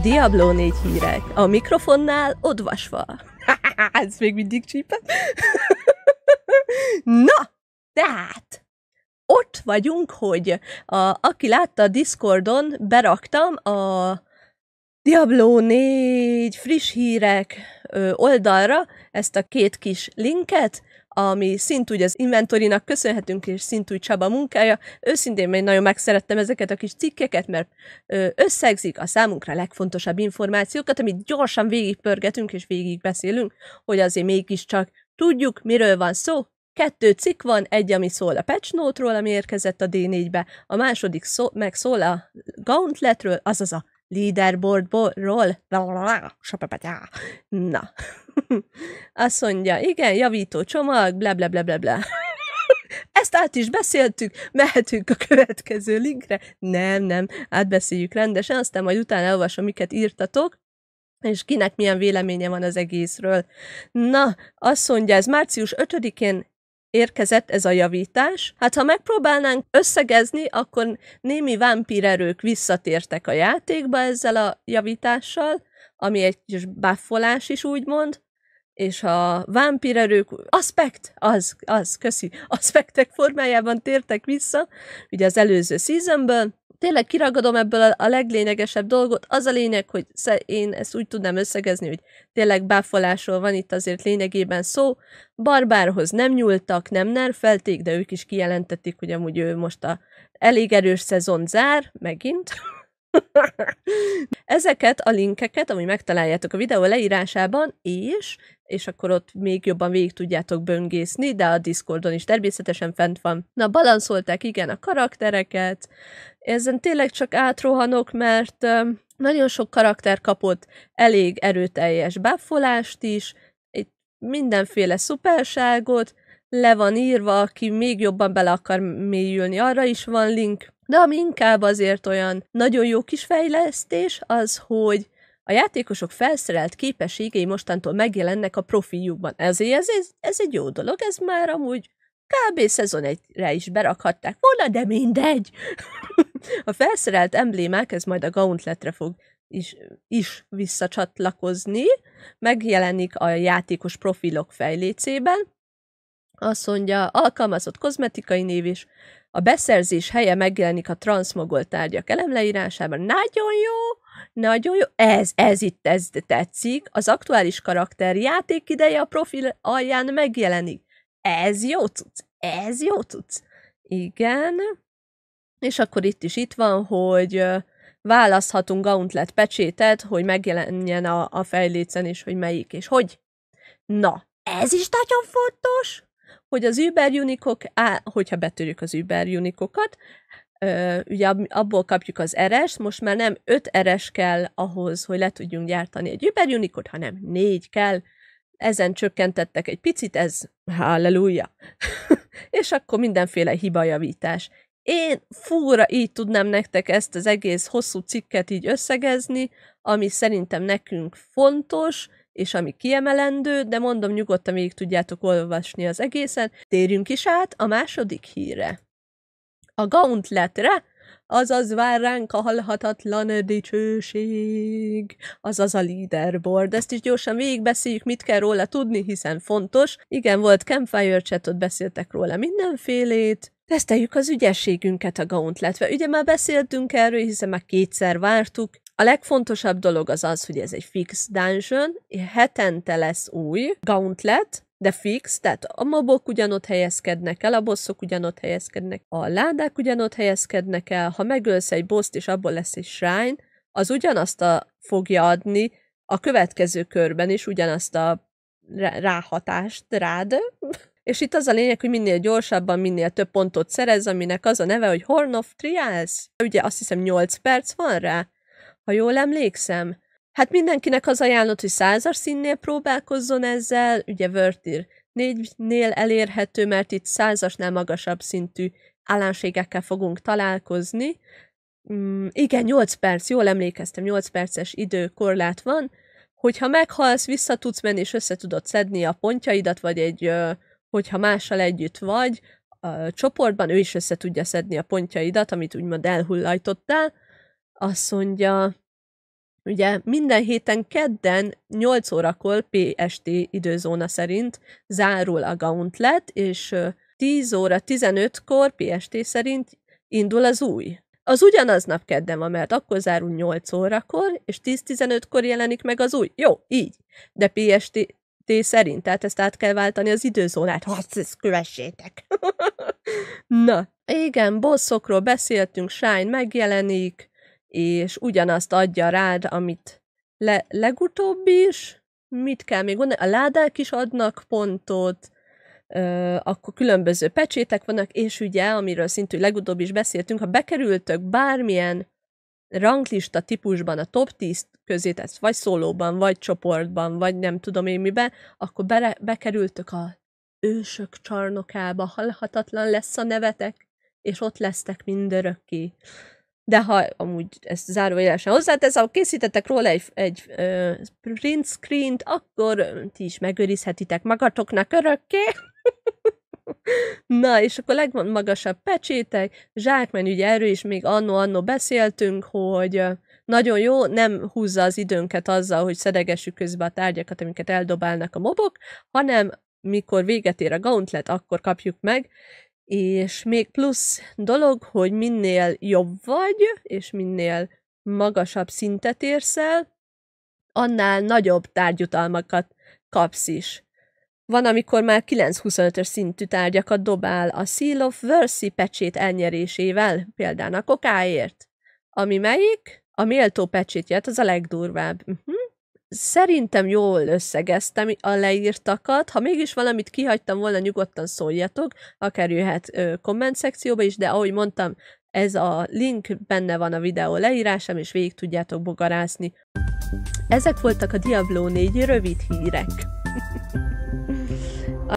Diablo 4 hírek. A mikrofonnál odvasva. Ez még mindig csípem. Na, tehát ott vagyunk, hogy a, aki látta a Discordon, beraktam a Diablo 4 friss hírek ö, oldalra ezt a két kis linket, ami szintúgy az inventorinak köszönhetünk, és szintúgy Csaba munkája. Őszintén én nagyon megszerettem ezeket a kis cikkeket, mert összegzik a számunkra legfontosabb információkat, amit gyorsan végigpörgetünk és végigbeszélünk, hogy azért mégiscsak tudjuk, miről van szó, Kettő cikk van, egy, ami szól a patch note-ról, ami érkezett a D4-be, a második szó, meg szól a gauntletről, azaz a leaderboardról. Na. Azt mondja, igen, javító csomag, bla bla bla bla bla. Ezt át is beszéltük, mehetünk a következő linkre. Nem, nem, átbeszéljük rendesen, aztán majd utána elolvasom, miket írtatok és kinek milyen véleménye van az egészről. Na, azt mondja, ez március 5-én érkezett ez a javítás. Hát ha megpróbálnánk összegezni, akkor némi vámpírerők visszatértek a játékba ezzel a javítással, ami egy kis buffolás is úgymond, és a vámpírerők, aspekt, az, az, köszi, aspektek formájában tértek vissza, ugye az előző seasonből, tényleg kiragadom ebből a leglényegesebb dolgot, az a lényeg, hogy én ezt úgy tudnám összegezni, hogy tényleg báfolásról van itt azért lényegében szó. Barbárhoz nem nyúltak, nem nerfelték, de ők is kijelentették, hogy amúgy ő most a elég erős szezon zár, megint. Ezeket a linkeket, ami megtaláljátok a videó leírásában, és és akkor ott még jobban végig tudjátok böngészni, de a Discordon is természetesen fent van. Na, balanszolták igen a karaktereket, ezen tényleg csak átrohanok, mert nagyon sok karakter kapott elég erőteljes báfolást is, itt mindenféle szuperságot, le van írva, aki még jobban bele akar mélyülni, arra is van link. De ami inkább azért olyan nagyon jó kis fejlesztés, az, hogy a játékosok felszerelt képességei mostantól megjelennek a profiljukban. Ezért ez, ez, ez egy jó dolog, ez már amúgy kb. szezon egyre is berakhatták volna, de mindegy. a felszerelt emblémák, ez majd a gauntletre fog is, is visszacsatlakozni, megjelenik a játékos profilok fejlécében, azt mondja, alkalmazott kozmetikai név is, a beszerzés helye megjelenik a transmogol tárgyak elemleírásában, nagyon jó, nagyon jó, ez, ez itt, ez tetszik, az aktuális karakter játék ideje a profil alján megjelenik. Ez jó tudsz, ez jó tudsz. Igen. És akkor itt is itt van, hogy választhatunk Gauntlet pecsétet, hogy megjelenjen a, a fejlécen, és hogy melyik, és hogy. Na, ez is nagyon fontos, hogy az Uber Unikok, á, hogyha betörjük az Uber Unikokat, ugye abból kapjuk az eres, most már nem 5 eres kell ahhoz, hogy le tudjunk gyártani egy Uber hanem 4 kell, ezen csökkentettek egy picit, ez halleluja. és akkor mindenféle hibajavítás. Én fúra így tudnám nektek ezt az egész hosszú cikket így összegezni, ami szerintem nekünk fontos, és ami kiemelendő, de mondom nyugodtan még tudjátok olvasni az egészet. Térjünk is át a második hírre a gauntletre, azaz vár ránk a halhatatlan dicsőség, azaz a leaderboard. Ezt is gyorsan végigbeszéljük, mit kell róla tudni, hiszen fontos. Igen, volt campfire chat, ott beszéltek róla mindenfélét. Teszteljük az ügyességünket a gauntletve. Ugye már beszéltünk erről, hiszen már kétszer vártuk. A legfontosabb dolog az az, hogy ez egy fix dungeon, hetente lesz új gauntlet, de fix, tehát a mobok ugyanott helyezkednek el, a bosszok ugyanott helyezkednek, a ládák ugyanott helyezkednek el, ha megölsz egy boszt és abból lesz egy shrine, az ugyanazt a fogja adni a következő körben is, ugyanazt a ráhatást rád, és itt az a lényeg, hogy minél gyorsabban, minél több pontot szerez, aminek az a neve, hogy Horn of Trials. Ugye azt hiszem 8 perc van rá, ha jól emlékszem. Hát mindenkinek az ajánlott, hogy százas színnél próbálkozzon ezzel, ugye Vörtír négynél elérhető, mert itt százasnál magasabb szintű álláségekkel fogunk találkozni. Mm, igen, 8 perc, jól emlékeztem, 8 perces időkorlát van, hogyha meghalsz, vissza tudsz menni, és össze tudod szedni a pontjaidat, vagy egy, hogyha mással együtt vagy, a csoportban ő is össze tudja szedni a pontjaidat, amit úgymond elhullajtottál, azt mondja, Ugye minden héten kedden 8 órakor PST időzóna szerint zárul a gauntlet, és 10 óra 15-kor PST szerint indul az új. Az ugyanaz nap kedden van, mert akkor zárul 8 órakor, és 10-15-kor jelenik meg az új. Jó, így. De PST szerint, tehát ezt át kell váltani az időzónát. Hát, ezt kövessétek! Na, igen, bosszokról beszéltünk, Shine megjelenik, és ugyanazt adja rád, amit le- legutóbb is, mit kell még gondolni, a ládák is adnak pontot, ö, akkor különböző pecsétek vannak, és ugye, amiről szintű legutóbb is beszéltünk, ha bekerültök bármilyen ranglista típusban a top 10 közé, tehát vagy szólóban, vagy csoportban, vagy nem tudom én miben, akkor bere, bekerültök a ősök csarnokába, halhatatlan lesz a nevetek, és ott lesztek mindörökké de ha amúgy ezt zárójelesen hozzáteszem, ha készítettek róla egy, egy ö, print screen-t, akkor ti is megőrizhetitek magatoknak örökké. Na, és akkor legmagasabb pecsétek, zsákmen, ugye erről is még anno-anno beszéltünk, hogy nagyon jó, nem húzza az időnket azzal, hogy szedegessük közbe a tárgyakat, amiket eldobálnak a mobok, hanem mikor véget ér a gauntlet, akkor kapjuk meg, és még plusz dolog, hogy minél jobb vagy, és minél magasabb szintet érsz el, annál nagyobb tárgyutalmakat kapsz is. Van, amikor már 9-25-ös szintű tárgyakat dobál a Seal of Versi pecsét elnyerésével, például a kokáért. Ami melyik? A méltó pecsétjét, az a legdurvább. Uh-huh szerintem jól összegeztem a leírtakat. Ha mégis valamit kihagytam volna, nyugodtan szóljatok, akár jöhet ö, komment szekcióba is, de ahogy mondtam, ez a link benne van a videó leírásam, és végig tudjátok bogarászni. Ezek voltak a Diablo 4 rövid hírek.